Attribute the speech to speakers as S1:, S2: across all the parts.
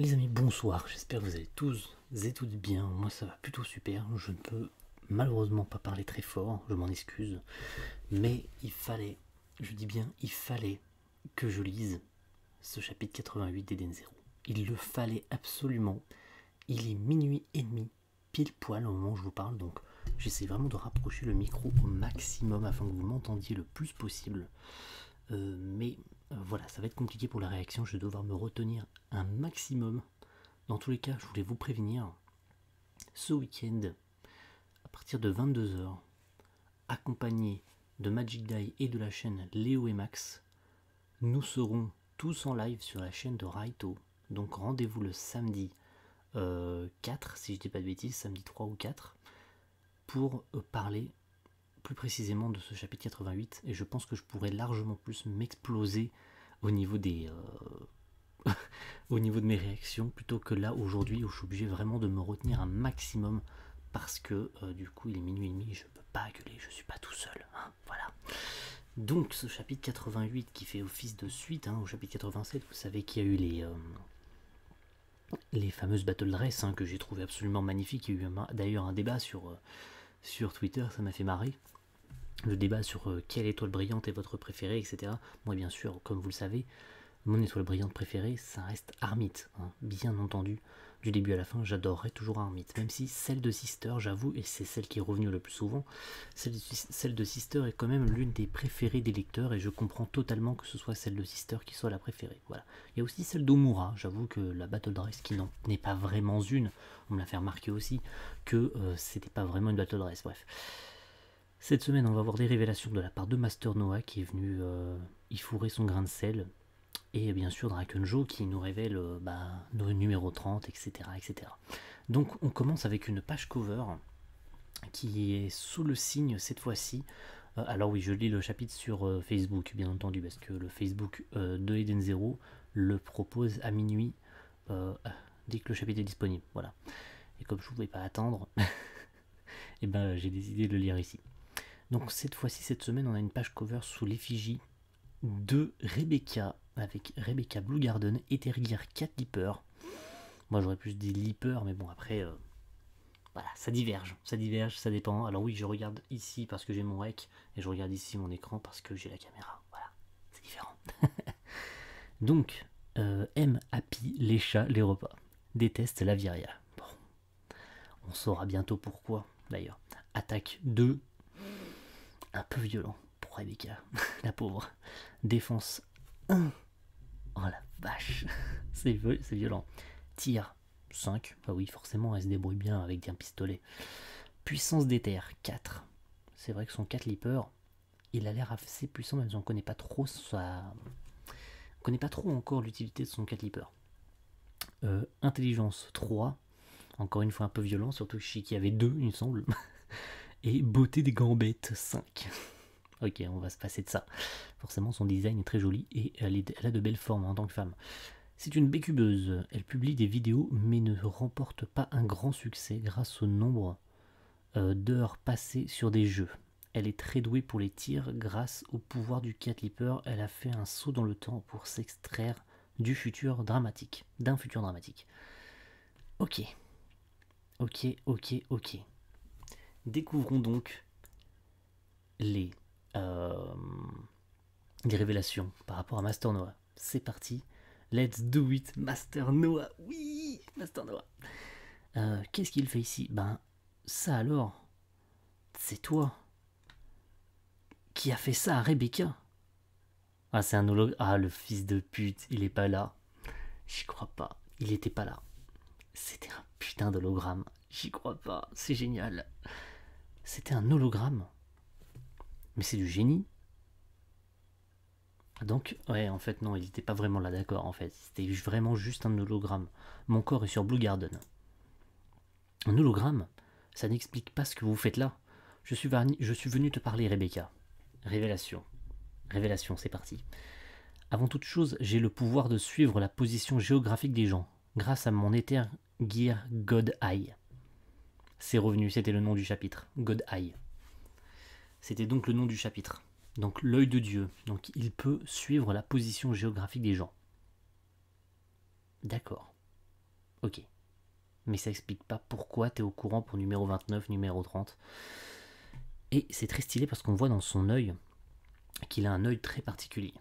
S1: Les amis, bonsoir, j'espère que vous allez tous et toutes bien. Moi ça va plutôt super, je ne peux malheureusement pas parler très fort, je m'en excuse. Mais il fallait, je dis bien, il fallait que je lise ce chapitre 88 d'Eden Zero. Il le fallait absolument. Il est minuit et demi, pile poil au moment où je vous parle, donc j'essaie vraiment de rapprocher le micro au maximum afin que vous m'entendiez le plus possible. Euh, mais euh, voilà, ça va être compliqué pour la réaction, je vais devoir me retenir un maximum. Dans tous les cas, je voulais vous prévenir, ce week-end, à partir de 22h, accompagné de Magic Die et de la chaîne Léo et Max, nous serons tous en live sur la chaîne de Raito. Donc rendez-vous le samedi 4, euh, si je dis pas de bêtises, samedi 3 ou 4, pour euh, parler plus précisément de ce chapitre 88. Et je pense que je pourrais largement plus m'exploser au niveau des euh, au niveau de mes réactions plutôt que là aujourd'hui où je suis obligé vraiment de me retenir un maximum parce que euh, du coup il est minuit et demi je peux pas gueuler je suis pas tout seul hein, voilà donc ce chapitre 88 qui fait office de suite hein, au chapitre 87 vous savez qu'il y a eu les euh, les fameuses battle dress hein, que j'ai trouvé absolument magnifiques. Il y a eu d'ailleurs un débat sur, sur Twitter, ça m'a fait marrer le débat sur euh, quelle étoile brillante est votre préférée, etc. Moi, bien sûr, comme vous le savez, mon étoile brillante préférée, ça reste Armite, hein. bien entendu. Du début à la fin, j'adorerais toujours Armite, même si celle de Sister, j'avoue, et c'est celle qui est revenue le plus souvent, celle de, Sister est quand même l'une des préférées des lecteurs, et je comprends totalement que ce soit celle de Sister qui soit la préférée. Voilà. Il y a aussi celle d'Omura, j'avoue que la Battle Dress, qui n'en n'est pas vraiment une, on me l'a fait remarquer aussi, que euh, c'était pas vraiment une Battle Dress, bref. Cette semaine, on va avoir des révélations de la part de Master Noah qui est venu euh, y fourrer son grain de sel. Et bien sûr Drakenjo qui nous révèle nos euh, bah, numéro 30, etc., etc. Donc on commence avec une page cover qui est sous le signe cette fois-ci. Euh, alors oui, je lis le chapitre sur Facebook, bien entendu, parce que le Facebook de Eden Zero le propose à minuit dès que le chapitre est disponible. Voilà. Et comme je ne pouvais pas attendre, eh ben j'ai décidé de le lire ici. Donc cette fois-ci, cette semaine, on a une page cover sous l'effigie de Rebecca, avec Rebecca Blue Garden, et Ethergear 4 Leaper. Moi j'aurais plus dit Leaper, mais bon après, euh, voilà, ça diverge, ça diverge, ça dépend. Alors oui, je regarde ici parce que j'ai mon rec, et je regarde ici mon écran parce que j'ai la caméra. Voilà, c'est différent. Donc, aime euh, Happy les chats, les repas. Déteste la viria. Bon. On saura bientôt pourquoi, d'ailleurs. Attaque 2, un peu violent pour Rebecca, la pauvre. Défense 1. Oh la vache, c'est violent. Tir 5. Bah oui, forcément, elle se débrouille bien avec un pistolet. Puissance d'éther 4. C'est vrai que son 4 leaper, il a l'air assez puissant, mais si on connaît pas trop sa... connaît pas trop encore l'utilité de son 4 leaper. Euh, intelligence 3. Encore une fois un peu violent, surtout que y avait 2, il me semble. et beauté des gambettes 5. ok, on va se passer de ça. Forcément, son design est très joli et elle, a de belles formes en tant que femme. C'est une bécubeuse. Elle publie des vidéos mais ne remporte pas un grand succès grâce au nombre euh, d'heures passées sur des jeux. Elle est très douée pour les tirs. Grâce au pouvoir du catlipper. elle a fait un saut dans le temps pour s'extraire du futur dramatique. D'un futur dramatique. Ok. Ok, ok, ok. Découvrons donc euh, les, révélations par rapport à Master Noah. C'est parti, let's do it, Master Noah, oui, Master Noah. Euh, qu'est-ce qu'il fait ici Ben, ça alors, c'est toi qui a fait ça à Rebecca. Ah, c'est un hologramme. Ah, le fils de pute, il est pas là. J'y crois pas. Il était pas là. C'était un putain d'hologramme. J'y crois pas. C'est génial. C'était un hologramme. Mais c'est du génie. Donc, ouais, en fait, non, il n'était pas vraiment là d'accord, en fait. C'était vraiment juste un hologramme. Mon corps est sur Blue Garden. Un hologramme Ça n'explique pas ce que vous faites là. Je suis, je suis venu te parler, Rebecca. Révélation. Révélation, c'est parti. Avant toute chose, j'ai le pouvoir de suivre la position géographique des gens, grâce à mon Ether Gear God Eye. C'est revenu, c'était le nom du chapitre. God Eye. C'était donc le nom du chapitre. Donc l'œil de Dieu. Donc il peut suivre la position géographique des gens. D'accord. Ok. Mais ça explique pas pourquoi t'es au courant pour numéro 29, numéro 30. Et c'est très stylé parce qu'on voit dans son œil qu'il a un œil très particulier.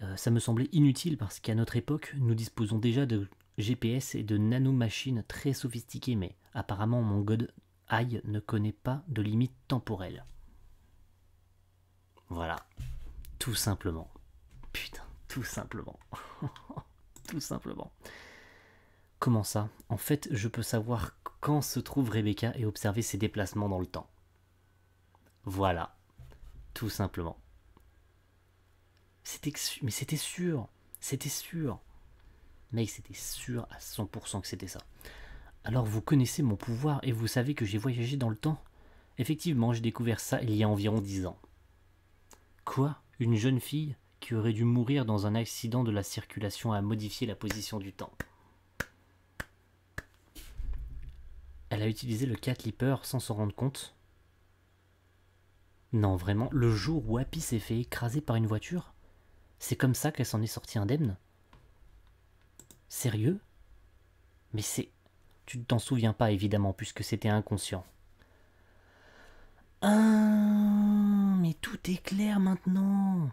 S1: Euh, ça me semblait inutile parce qu'à notre époque, nous disposons déjà de GPS et de nanomachines très sophistiquées, mais apparemment mon god Eye ne connaît pas de limite temporelle. Voilà, tout simplement. Putain, tout simplement. tout simplement. Comment ça En fait, je peux savoir quand se trouve Rebecca et observer ses déplacements dans le temps. Voilà, tout simplement. C'était, mais c'était sûr, c'était sûr mais c'était sûr à 100% que c'était ça. Alors vous connaissez mon pouvoir et vous savez que j'ai voyagé dans le temps Effectivement, j'ai découvert ça il y a environ 10 ans. Quoi Une jeune fille qui aurait dû mourir dans un accident de la circulation a modifié la position du temps. Elle a utilisé le cat leaper sans s'en rendre compte Non, vraiment, le jour où Happy s'est fait écraser par une voiture C'est comme ça qu'elle s'en est sortie indemne Sérieux Mais c'est... Tu ne t'en souviens pas évidemment puisque c'était inconscient. Ah, mais tout est clair maintenant.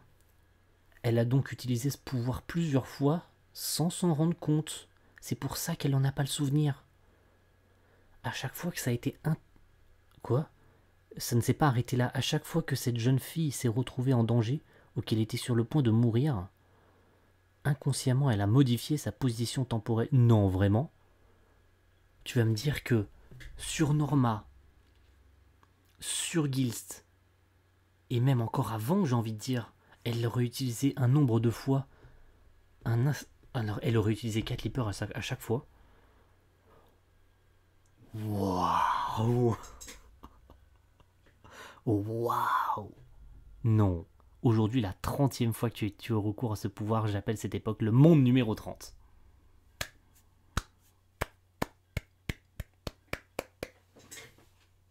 S1: Elle a donc utilisé ce pouvoir plusieurs fois sans s'en rendre compte. C'est pour ça qu'elle n'en a pas le souvenir. À chaque fois que ça a été un... Quoi Ça ne s'est pas arrêté là. À chaque fois que cette jeune fille s'est retrouvée en danger ou qu'elle était sur le point de mourir, inconsciemment, elle a modifié sa position temporaire. Non, vraiment. Tu vas me dire que sur Norma, sur Gilst, et même encore avant, j'ai envie de dire, elle aurait utilisé un nombre de fois. Un Alors, elle aurait utilisé 4 Leaper à, chaque fois. Waouh Wow Non. Aujourd'hui, la 30e fois que tu as recours à ce pouvoir, j'appelle cette époque le monde numéro 30.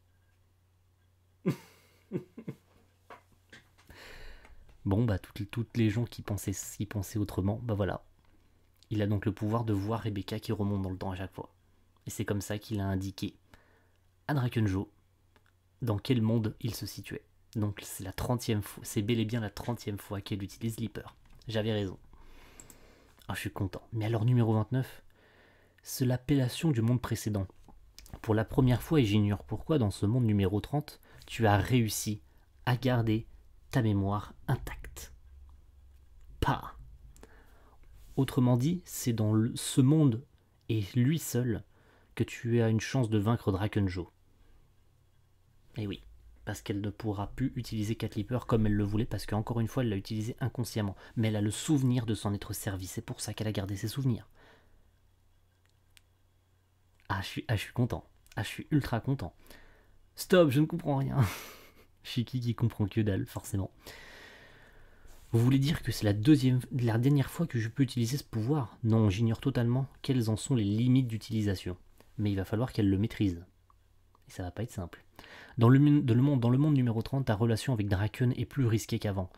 S1: bon, bah, toutes, les gens qui pensaient, qui pensaient autrement, bah voilà. Il a donc le pouvoir de voir Rebecca qui remonte dans le temps à chaque fois. Et c'est comme ça qu'il a indiqué à Drakenjo dans quel monde il se situait. Donc c'est la 30 fois, c'est bel et bien la 30e fois qu'elle utilise Leaper. J'avais raison. Ah, je suis content. Mais alors numéro 29, c'est l'appellation du monde précédent. Pour la première fois, et j'ignore pourquoi, dans ce monde numéro 30, tu as réussi à garder ta mémoire intacte. Pas. Autrement dit, c'est dans ce monde et lui seul que tu as une chance de vaincre Drakenjo. Eh oui parce qu'elle ne pourra plus utiliser Catlipper comme elle le voulait, parce qu'encore une fois, elle l'a utilisé inconsciemment. Mais elle a le souvenir de s'en être servie, c'est pour ça qu'elle a gardé ses souvenirs. Ah je, suis, ah, je suis content. Ah, je suis ultra content. Stop, je ne comprends rien. Chiki qui comprend que dalle, forcément. Vous voulez dire que c'est la deuxième, la dernière fois que je peux utiliser ce pouvoir Non, j'ignore totalement quelles en sont les limites d'utilisation. Mais il va falloir qu'elle le maîtrise ça va pas être simple. Dans le, monde, dans le monde numéro 30, ta relation avec Draken est plus risquée qu'avant.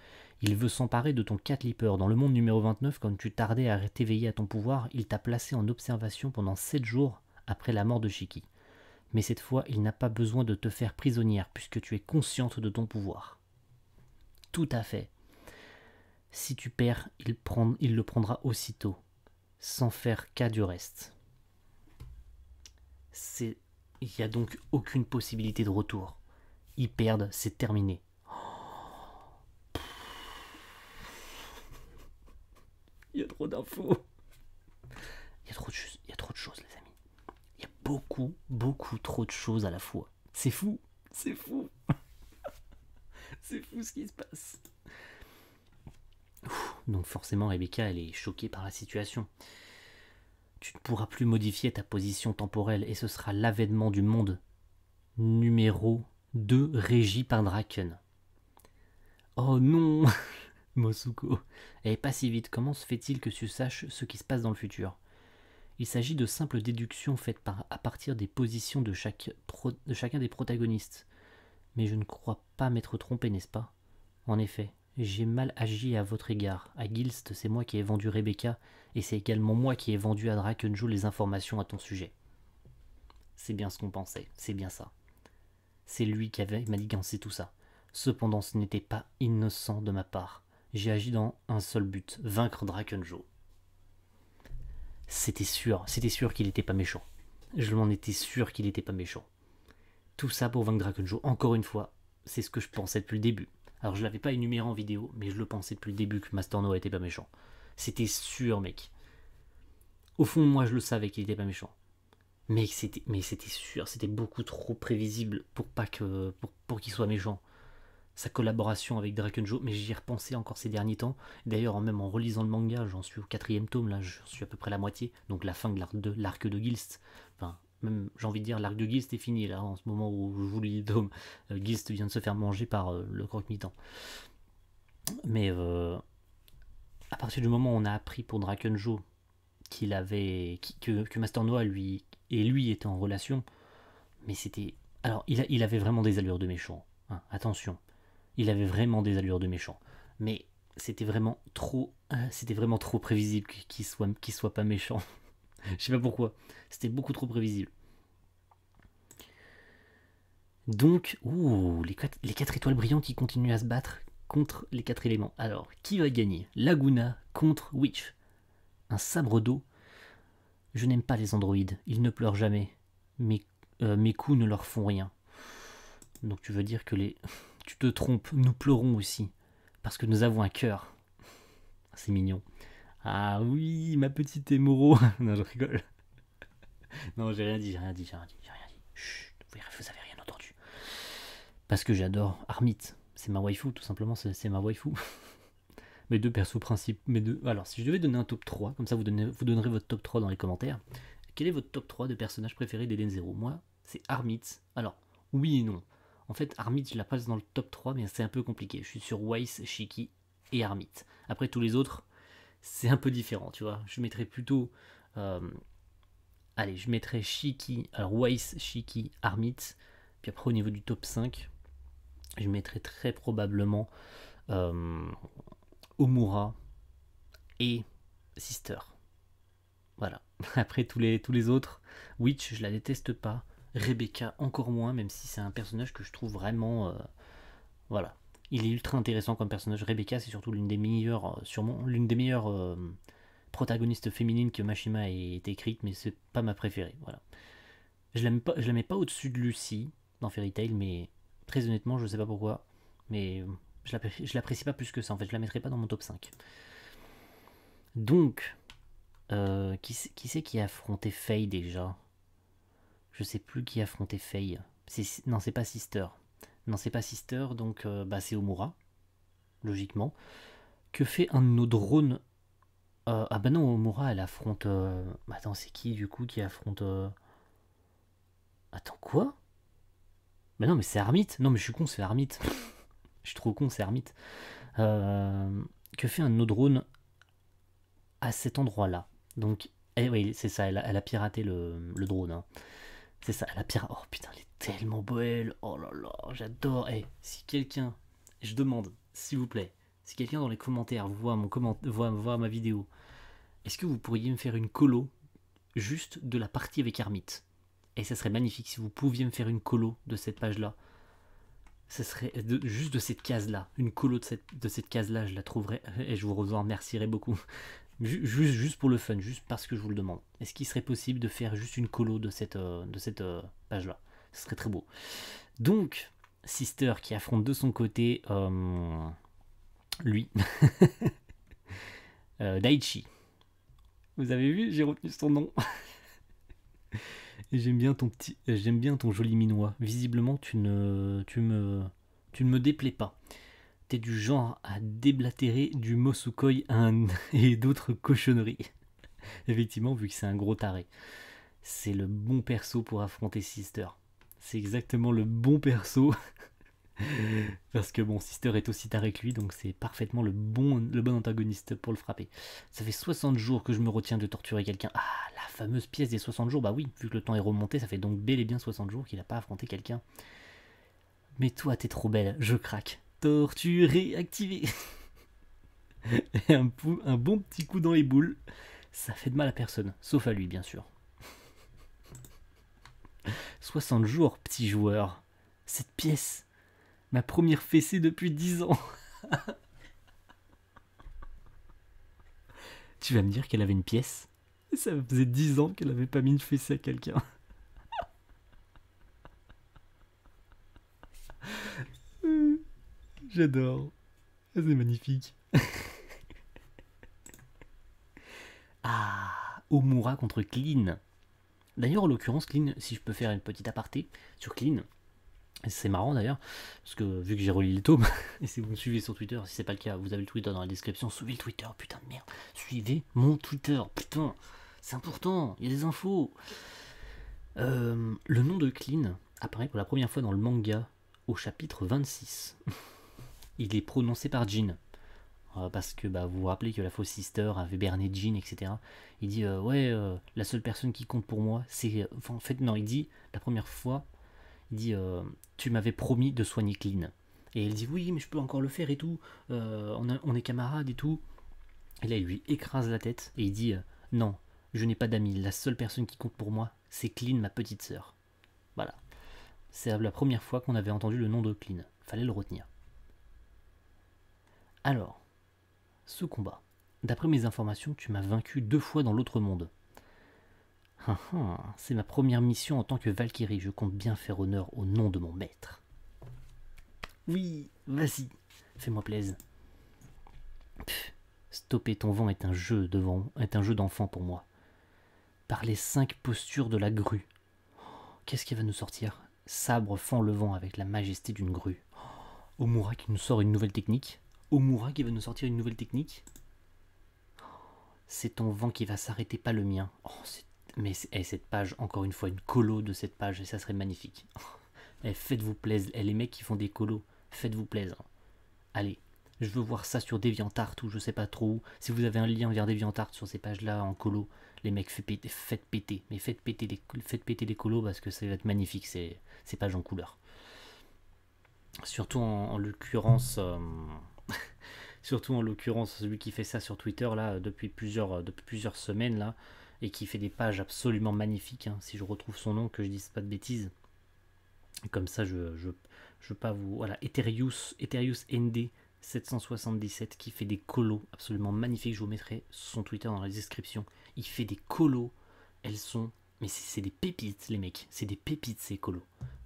S1: Il veut s'emparer de ton catlipper. Dans le monde numéro 29, quand tu tardais à t'éveiller à ton pouvoir, il t'a placé en observation pendant 7 jours après la mort de Shiki. Mais cette fois, il n'a pas besoin de te faire prisonnière puisque tu es consciente de ton pouvoir. Tout à fait. Si tu perds, il, il le prendra aussitôt, sans faire cas du reste. C'est il n'y a donc aucune possibilité de retour. Ils perdent, c'est terminé. Il y a trop d'infos. Il y a trop de choses, il y a trop de choses, les amis. Il y a beaucoup, beaucoup trop de choses à la fois. C'est fou, c'est fou. c'est fou ce qui se passe. Donc forcément, Rebecca, elle est choquée par la situation tu ne pourras plus modifier ta position temporelle et ce sera l'avènement du monde. Numéro 2 Régie par Draken. Oh non Mosuko. Et eh, pas si vite, comment se fait-il que tu saches ce qui se passe dans le futur Il s'agit de simples déductions faites à partir des positions de chacun des protagonistes. Mais je ne crois pas m'être trompé, n'est-ce pas En effet, j'ai mal agi à votre égard. À Gilst, c'est moi qui ai vendu Rebecca, et c'est également moi qui ai vendu à Drakenjo les informations à ton sujet. C'est bien ce qu'on pensait, c'est bien ça. C'est lui qui avait maligancé tout ça. Cependant, ce n'était pas innocent de ma part. J'ai agi dans un seul but, vaincre Drakenjo. C'était sûr, c'était sûr qu'il n'était pas méchant. Je m'en étais sûr qu'il n'était pas méchant. Tout ça pour vaincre Drakenjo, encore une fois, c'est ce que je pensais depuis le début. Alors je l'avais pas énuméré en vidéo, mais je le pensais depuis le début que Noah était pas méchant. C'était sûr, mec. Au fond, moi je le savais qu'il était pas méchant. Mais c'était, mais c'était sûr, c'était beaucoup trop prévisible pour pas que, pour, pour qu'il soit méchant. Sa collaboration avec Joe, mais j'y ai repensé encore ces derniers temps. D'ailleurs, même en relisant le manga, j'en suis au quatrième tome, là, je suis à peu près la moitié, donc la fin de l'arc de, l'arc de Enfin, même, j'ai envie de dire, l'arc de Gist est fini, là, en ce moment où je vous lis euh, Gist vient de se faire manger par euh, le croque-mitant. Mais euh, à partir du moment où on a appris pour Drakenjo qu'il avait que, que Master Noah lui et lui étaient en relation, mais c'était alors il, il avait vraiment des allures de méchant. Hein, attention, il avait vraiment des allures de méchant. Mais c'était vraiment trop, hein, c'était vraiment trop prévisible qu'il soit qu'il soit pas méchant. Je sais pas pourquoi. C'était beaucoup trop prévisible. Donc, ouh, les, quatre, les 4 étoiles brillantes qui continuent à se battre contre les quatre éléments. Alors, qui va gagner Laguna contre Witch. Un sabre d'eau. Je n'aime pas les androïdes, ils ne pleurent jamais. Mes, euh, mes coups ne leur font rien. Donc tu veux dire que les... Tu te trompes, nous pleurons aussi. Parce que nous avons un cœur. C'est mignon. Ah oui, ma petite émoro. non, je rigole. non, j'ai rien dit, j'ai rien dit, j'ai rien dit, j'ai rien dit. Chut, vous avez rien entendu. Parce que j'adore Armit. C'est ma waifu, tout simplement, c'est ma waifu. mes deux persos principaux, mes deux... Alors, si je devais donner un top 3, comme ça vous, donnerez votre top 3 dans les commentaires. Quel est votre top 3 de personnages préférés d'Eden Zero Moi, c'est Armit. Alors, oui et non. En fait, Armit, je la passe dans le top 3, mais c'est un peu compliqué. Je suis sur Weiss, Shiki et Armit. Après, tous les autres, c'est un peu différent, tu vois. Je mettrais plutôt. Euh, allez, je mettrais Shiki, alors Weiss, Shiki, Armit. Puis après, au niveau du top 5, je mettrais très probablement euh, Omura et Sister. Voilà. Après, tous les, tous les autres, Witch, je la déteste pas. Rebecca, encore moins, même si c'est un personnage que je trouve vraiment. Euh, voilà. Il est ultra intéressant comme personnage. Rebecca, c'est surtout l'une des meilleures, euh, sûrement l'une des meilleures euh, protagonistes féminines que Mashima ait écrite, mais c'est pas ma préférée. Voilà. Je la pas, je la mets pas au-dessus de Lucie dans Fairy Tail, mais très honnêtement, je sais pas pourquoi, mais euh, je l'apprécie pas plus que ça. En fait, je la mettrai pas dans mon top 5. Donc, qui, qui c'est qui a affronté Faye déjà Je sais plus qui a affronté Faye. Non, c'est pas Sister. Non, c'est pas Sister, donc euh, bah, c'est Omura, logiquement. Que fait un de nos drones euh, Ah bah non, Omura, elle affronte... Euh, bah, attends, c'est qui du coup qui affronte... Attends, quoi Bah non, mais c'est Hermite. Non, mais je suis con, c'est Armite. je suis trop con, c'est Hermite. Que fait un de nos drones à cet endroit-là Donc, eh oui, c'est ça, elle a, piraté le, drone. Hein. C'est ça, elle a piraté... Oh putain, les tellement beau, Oh là là, j'adore. et eh, si quelqu'un, je demande, s'il vous plaît, si quelqu'un dans les commentaires voit, mon comment, voit, voit ma vidéo, est-ce que vous pourriez me faire une colo juste de la partie avec Armite Et ça serait magnifique si vous pouviez me faire une colo de cette page-là. Ce serait juste de cette case-là. Une colo de cette, de cette case-là, je la trouverais et je vous remercierais beaucoup. Juste, juste pour le fun, juste parce que je vous le demande. Est-ce qu'il serait possible de faire juste une colo de cette, euh, de cette euh, page-là ce serait très beau. Donc, Sister qui affronte de son côté euh, lui, euh, Daichi. Vous avez vu, j'ai retenu son nom. j'aime bien ton petit, j'aime bien ton joli minois. Visiblement, tu ne, tu me, tu ne me déplais pas. T'es du genre à déblatérer du Mosukoi et d'autres cochonneries. Effectivement, vu que c'est un gros taré. C'est le bon perso pour affronter Sister c'est exactement le bon perso. Mhm. Parce que mon Sister est aussi tard que lui, donc c'est parfaitement le bon, le bon antagoniste pour le frapper. Ça fait 60 jours que je me retiens de torturer quelqu'un. Ah, la fameuse pièce des 60 jours, bah oui, vu que le temps est remonté, ça fait donc bel et bien 60 jours qu'il n'a pas affronté quelqu'un. Mais toi, t'es trop belle, je craque. Torturé, activé. Et un, un bon petit coup dans les boules, ça fait de mal à personne, sauf à lui, bien sûr. 60 jours, petit joueur. Cette pièce, ma première fessée depuis 10 ans. tu vas me dire qu'elle avait une pièce Ça faisait 10 ans qu'elle n'avait pas mis une fessée à quelqu'un. J'adore. Ah, c'est magnifique. ah, Omura contre Clean. D'ailleurs, en l'occurrence, Clean, si je peux faire une petite aparté sur Clean, c'est marrant d'ailleurs, parce que vu que j'ai relié les tomes, et si vous me suivez sur Twitter, si c'est pas le cas, vous avez le Twitter dans la description, suivez le Twitter, putain de merde, suivez mon Twitter, putain, c'est important, il y a des infos. Euh, le nom de Clean apparaît pour la première fois dans le manga au chapitre 26. Il est prononcé par Jin, euh, parce que bah, vous vous rappelez que la fausse sister avait berné Jean, etc. Il dit euh, Ouais, euh, la seule personne qui compte pour moi, c'est. en fait, non, il dit La première fois, il dit Tu m'avais promis de soigner Clean. Et elle dit Oui, mais je peux encore le faire et tout. On, est camarades et tout. Et là, il lui écrase la tête et il dit Non, je n'ai pas d'amis. La seule personne qui compte pour moi, c'est Clean, ma petite sœur. Voilà. C'est la première fois qu'on avait entendu le nom de Clean. Fallait le retenir. Alors, ce combat. D'après mes informations, tu m'as vaincu deux fois dans l'autre monde. Ah, ah, c'est ma première mission en tant que Valkyrie, je compte bien faire honneur au nom de mon maître. Oui, vas-y, fais-moi plaise. stopper ton vent est un jeu devant, est un jeu d'enfant pour moi. Par les cinq postures de la grue. Oh, qu'est-ce qui va nous sortir Sabre fend le vent avec la majesté d'une grue. Oh, Omura qui nous sort une nouvelle technique. Omura qui va nous sortir une nouvelle technique. C'est ton vent qui va s'arrêter, pas le mien. Oh, mais eh, cette page, encore une fois, une colo de cette page, et ça serait magnifique. Eh, faites-vous plaisir, eh, les mecs qui font des colos, faites-vous plaisir. Allez, je veux voir ça sur DeviantArt ou je sais pas trop Si vous avez un lien vers DeviantArt sur ces pages-là en colo, les mecs, faites péter. Mais faites péter les, faites péter les colos parce que ça va être magnifique, ces, pages en couleur. Surtout en, l'occurrence... Euh, surtout en l'occurrence celui qui fait ça sur Twitter là depuis plusieurs, euh, depuis plusieurs semaines là, et qui fait des pages absolument magnifiques, hein, si je retrouve son nom, que je dise pas de bêtises. Comme ça, je je, je pas vous... Voilà, Ethereus, Ethereus ND 777 qui fait des colos absolument magnifiques, je vous mettrai son Twitter dans la description. Il fait des colos, elles sont mais c'est des pépites, les mecs. C'est des pépites, ces colos.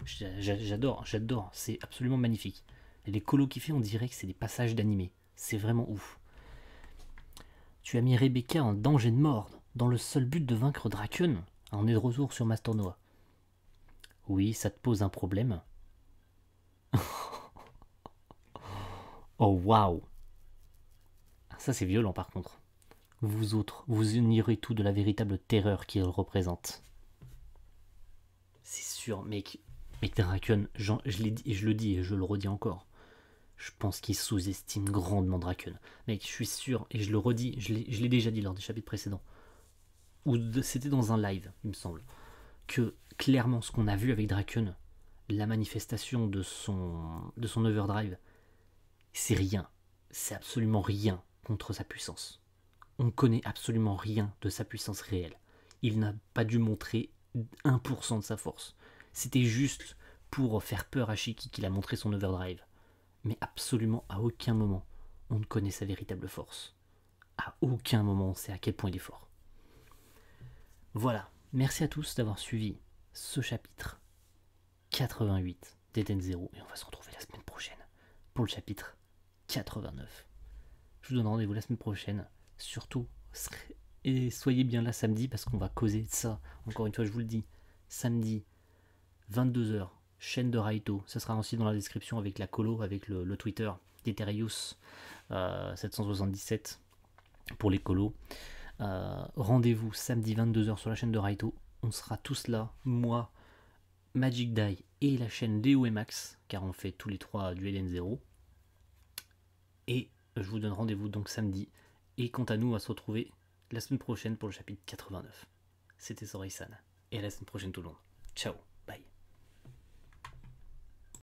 S1: J'adore, j'adore. C'est absolument magnifique. Les colos qu'il fait, on dirait que c'est des passages d'animé. C'est vraiment ouf. Tu as mis Rebecca en danger de mort, dans le seul but de vaincre Draken, en est de retour sur Masternoa. Oui, ça te pose un problème. oh waouh ah, Ça c'est violent par contre. Vous autres, vous ignorez tout de la véritable terreur qu'il représente. C'est sûr, mec. Mais Draken, je, je le dis et je le redis encore je pense qu'il sous-estime grandement Draken. Mec, je suis sûr, et je le redis, je l'ai déjà dit lors des chapitres précédents, ou c'était dans un live, il me semble, que clairement ce qu'on a vu avec Draken, la manifestation de son, overdrive, c'est rien. C'est absolument rien contre sa puissance. On connaît absolument rien de sa puissance réelle. Il n'a pas dû montrer 1% de sa force. C'était juste pour faire peur à Shiki qu'il a montré son overdrive mais absolument à aucun moment on ne connaît sa véritable force. À aucun moment on sait à quel point il est fort. Voilà, merci à tous d'avoir suivi ce chapitre 88 d'Eden Zero et on va se retrouver la semaine prochaine pour le chapitre 89. Je vous donne rendez-vous la semaine prochaine. Surtout, et soyez bien là samedi parce qu'on va causer de ça. Encore une fois, je vous le dis, samedi 22h chaîne de Raito. Ça sera aussi dans la description avec la colo, avec le, Twitter d'Ethereus 777 euh, pour les colos. Euh, rendez-vous samedi 22h sur la chaîne de Raito. On sera tous là, moi, Magic Die et la chaîne DOMAX, car on fait tous les trois du LN0. Et je vous donne rendez-vous donc samedi. Et quant à nous, on va se retrouver la semaine prochaine pour le chapitre 89. C'était San. Et à la semaine prochaine tout le monde. Ciao